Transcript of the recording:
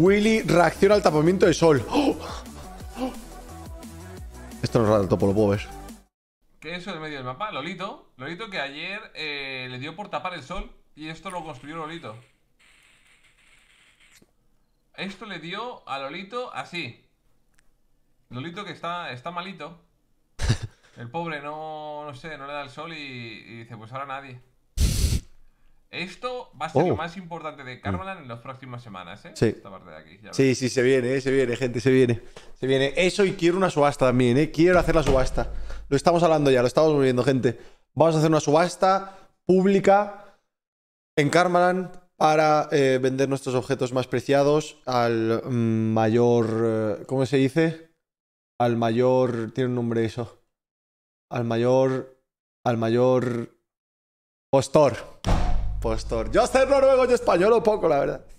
Willy reacciona al tapamiento de sol. ¡Oh! Esto no es raro, topo, pues lo puedo ver. ¿Qué es eso del medio del mapa? Lolito. Lolito que ayer eh, le dio por tapar el sol y esto lo construyó Lolito. Esto le dio a Lolito así. Lolito que está, está malito. El pobre no, sé, no le da el sol y dice, pues ahora nadie. Esto va a ser lo oh. más importante de mm. Carmelan en las próximas semanas, ¿eh? Sí. sí, sí, se viene, eh, se viene, gente, se viene. Se viene. Eso y quiero una subasta también, ¿eh? Quiero hacer la subasta. Lo estamos hablando ya, lo estamos moviendo, gente. Vamos a hacer una subasta pública en Carmelan para eh, vender nuestros objetos más preciados al mm, mayor. Eh, ¿Cómo se dice? Al mayor. Tiene un nombre eso. Al mayor. Al mayor. Postor postor. Yo hacerlo noruego y español un poco, la verdad.